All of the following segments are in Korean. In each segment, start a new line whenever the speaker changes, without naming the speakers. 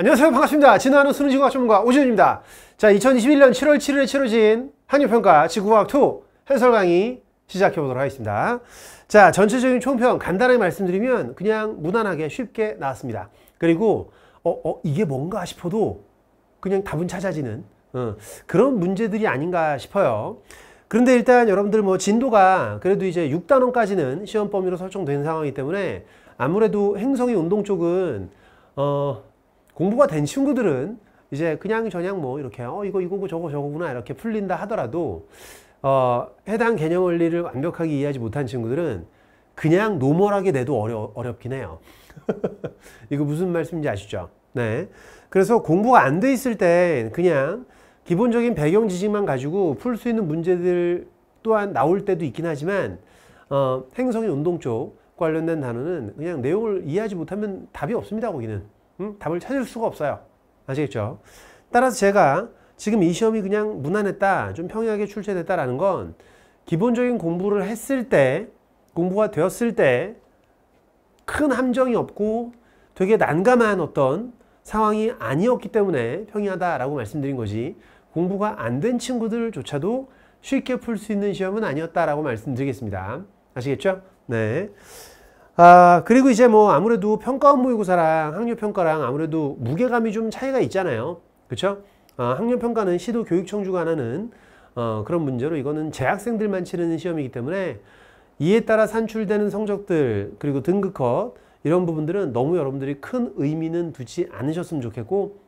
안녕하세요 반갑습니다 진화하는 수능 지구학 전문가 오지훈입니다자 2021년 7월 7일에 치러진 학력평가 지구학2 과 해설 강의 시작해 보도록 하겠습니다 자 전체적인 총평 간단하게 말씀드리면 그냥 무난하게 쉽게 나왔습니다 그리고 어, 어 이게 뭔가 싶어도 그냥 답은 찾아지는 어, 그런 문제들이 아닌가 싶어요 그런데 일단 여러분들 뭐 진도가 그래도 이제 6단원까지는 시험 범위로 설정된 상황이기 때문에 아무래도 행성의 운동 쪽은 어 공부가 된 친구들은 이제 그냥 저냥 뭐 이렇게 어 이거 이거고 저거 저거구나 이렇게 풀린다 하더라도 어 해당 개념 원리를 완벽하게 이해하지 못한 친구들은 그냥 노멀하게 내도 어려, 어렵긴 해요. 이거 무슨 말씀인지 아시죠? 네. 그래서 공부가 안 돼 있을 땐 그냥 기본적인 배경 지식만 가지고 풀 수 있는 문제들 또한 나올 때도 있긴 하지만 어, 행성의 운동 쪽 관련된 단어는 그냥 내용을 이해하지 못하면 답이 없습니다. 거기는. 음? 답을 찾을 수가 없어요. 아시겠죠? 따라서 제가 지금 이 시험이 그냥 무난했다, 좀 평이하게 출제됐다라는 건 기본적인 공부를 했을 때, 공부가 되었을 때 큰 함정이 없고 되게 난감한 어떤 상황이 아니었기 때문에 평이하다라고 말씀드린 거지 공부가 안 된 친구들조차도 쉽게 풀 수 있는 시험은 아니었다라고 말씀드리겠습니다. 아시겠죠? 네. 아, 그리고 이제 뭐 아무래도 평가원 모의고사랑 학력평가랑 아무래도 무게감이 좀 차이가 있잖아요. 그렇죠 아, 학력평가는 시도 교육청주가 하는 어, 그런 문제로 이거는 재학생들만 치르는 시험이기 때문에 이에 따라 산출되는 성적들 그리고 등급컷 이런 부분들은 너무 여러분들이 큰 의미는 두지 않으셨으면 좋겠고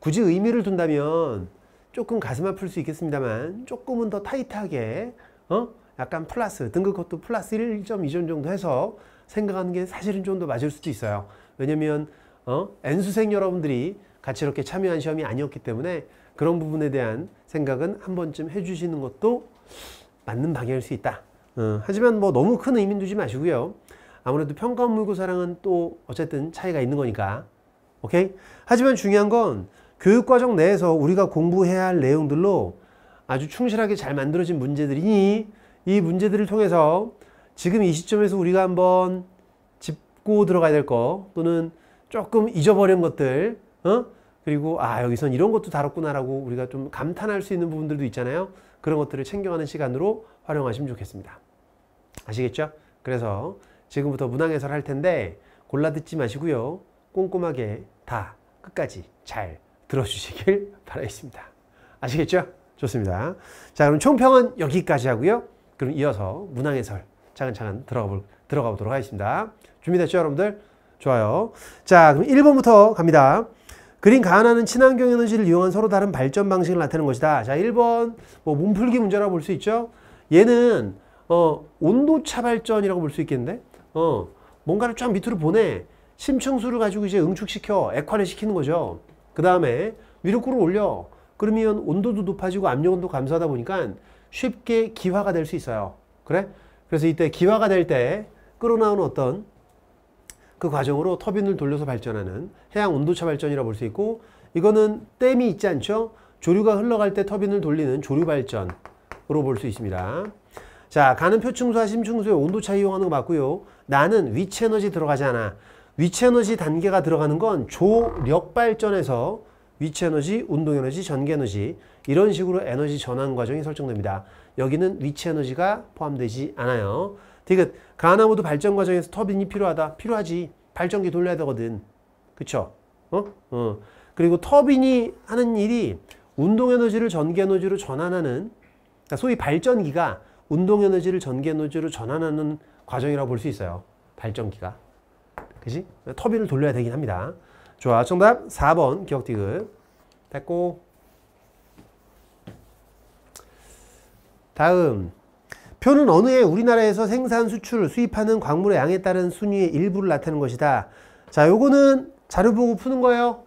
굳이 의미를 둔다면 조금 가슴 아플 수 있겠습니다만 조금은 더 타이트하게 어? 약간 플러스 등급 것도 플러스 1.2점 정도 해서 생각하는 게 사실은 좀 더 맞을 수도 있어요. 왜냐면 어? N수생 여러분들이 같이 이렇게 참여한 시험이 아니었기 때문에 그런 부분에 대한 생각은 한 번쯤 해주시는 것도 맞는 방향일 수 있다. 어, 하지만 뭐 너무 큰 의미 두지 마시고요. 아무래도 평가 물고사랑은 또 어쨌든 차이가 있는 거니까. 오케이? 하지만 중요한 건 교육과정 내에서 우리가 공부해야 할 내용들로 아주 충실하게 잘 만들어진 문제들이니 이 문제들을 통해서 지금 이 시점에서 우리가 한번 짚고 들어가야 될거 또는 조금 잊어버린 것들 어? 그리고 아 여기선 이런 것도 다뤘구나라고 우리가 좀 감탄할 수 있는 부분들도 있잖아요. 그런 것들을 챙겨가는 시간으로 활용하시면 좋겠습니다. 아시겠죠? 그래서 지금부터 문항 해설 할 텐데 골라 듣지 마시고요. 꼼꼼하게 다 끝까지 잘 들어주시길 바라겠습니다. 아시겠죠? 좋습니다. 자 그럼 총평은 여기까지 하고요. 그럼 이어서 문항해설 차근차근 들어가, 볼, 들어가 보도록 하겠습니다. 준비됐죠, 여러분들? 좋아요. 자, 그럼 1번부터 갑니다. 그린 가하나는 친환경 에너지를 이용한 서로 다른 발전 방식을 나타내는 것이다. 자, 1번 뭐문풀기 문제라고 볼 수 있죠. 얘는 어, 온도차 발전이라고 볼 수 있겠는데 어, 뭔가를 쫙 밑으로 보내 심층수를 가지고 이제 응축시켜 액화를 시키는 거죠. 그 다음에 위로 끌어올려. 그러면 온도도 높아지고 압력온도 감소하다 보니까 쉽게 기화가 될 수 있어요. 그래? 그래서 이때 기화가 될 때 끌어나온 어떤 그 과정으로 터빈을 돌려서 발전하는 해양 온도차 발전이라 고볼 수 있고 이거는 댐이 있지 않죠? 조류가 흘러갈 때 터빈을 돌리는 조류 발전으로 볼 수 있습니다. 자, 가는 표층수와 심층수의 온도차 이용하는 거 맞고요. 나는 위치에너지 들어가지 않아. 위치에너지 단계가 들어가는 건 조력 발전에서 위치 에너지, 운동 에너지, 전기 에너지 이런 식으로 에너지 전환 과정이 설정됩니다. 여기는 위치 에너지가 포함되지 않아요. 디귿 가나무도 발전 과정에서 터빈이 필요하다. 필요하지. 발전기 돌려야 되거든. 그쵸? 어? 어. 그리고 터빈이 하는 일이 운동 에너지를 전기 에너지로 전환하는 그러니까 소위 발전기가 운동 에너지를 전기 에너지로 전환하는 과정이라고 볼 수 있어요. 발전기가. 그지? 터빈을 돌려야 되긴 합니다. 좋아. 정답 4번 기억 디귿. 됐고. 다음. 표는 어느 해 우리나라에서 생산, 수출, 수입하는 광물의 양에 따른 순위의 일부를 나타내는 것이다. 자, 요거는 자료 보고 푸는 거예요.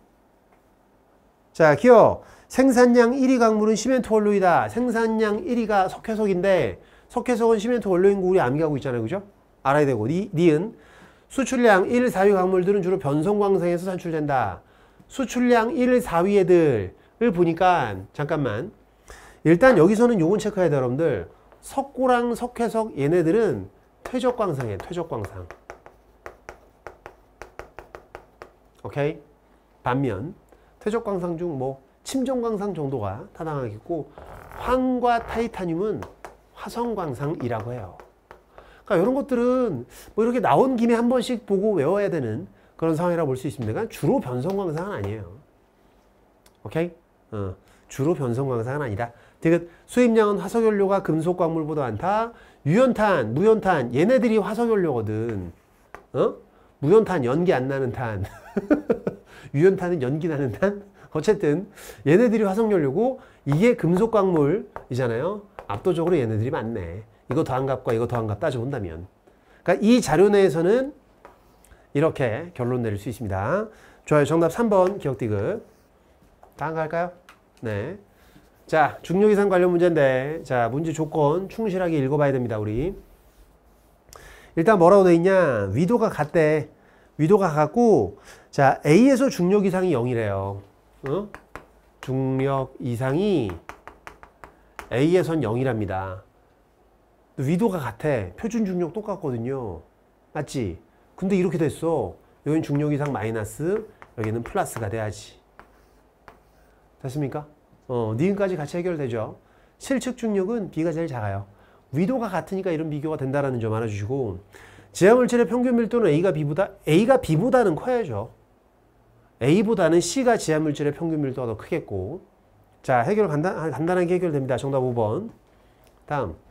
자, 기억. 생산량 1위 광물은 시멘트 원료이다. 생산량 1위가 석회석인데 석회석은 시멘트 원료인 거 우리 암기하고 있잖아요. 그죠? 알아야 되고. 니, 니은. 수출량 1, 4위 광물들은 주로 변성광생에서 산출된다. 수출량 1, 4위 애들을 보니까 잠깐만 일단 여기서는 요건 체크해야 돼 여러분들 석고랑 석회석 얘네들은 퇴적광상이에 퇴적광상 오케이 반면 퇴적광상 중 뭐 침전광상 정도가 타당하겠고 황과 타이타늄은 화성광상이라고 해요 그러니까 이런 것들은 뭐 이렇게 나온 김에 한 번씩 보고 외워야 되는 그런 상황이라 고볼 수 있습니다. 그러니까 주로 변성광상은 아니에요. 오케이? 어, 주로 변성광상은 아니다. 즉 수입량은 화석연료가 금속광물보다 많다. 유연탄, 무연탄 얘네들이 화석연료거든. 어? 무연탄 연기 안 나는 탄. 유연탄은 연기 나는 탄. 어쨌든 얘네들이 화석연료고 이게 금속광물이잖아요. 압도적으로 얘네들이 많네. 이거 더한 값과 이거 더한 값 따져본다면. 그러니까 이 자료 내에서는 이렇게 결론 내릴 수 있습니다. 좋아요. 정답 3번 기억디귿. 다음 갈까요? 네. 자, 중력 이상 관련 문제인데 자, 문제 조건 충실하게 읽어봐야 됩니다. 우리. 일단 뭐라고 돼 있냐? 위도가 같대. 위도가 같고 자, A에서 중력 이상이 0이래요. 어? 중력 이상이 A에선 0이랍니다. 위도가 같아. 표준 중력 똑같거든요. 맞지? 근데 이렇게 됐어. 여긴 중력 이상 마이너스, 여기는 플러스가 돼야지. 됐습니까? 어, 니은까지 같이 해결되죠. 실측 중력은 B가 제일 작아요. 위도가 같으니까 이런 비교가 된다라는 점 알아주시고 지하물질의 평균 밀도는 A가 B보다 A가 B보다는 커야죠. A보다는 C가 지하물질의 평균 밀도가 더 크겠고 자 해결 간단, 간단하게 해결됩니다. 정답 5번 다음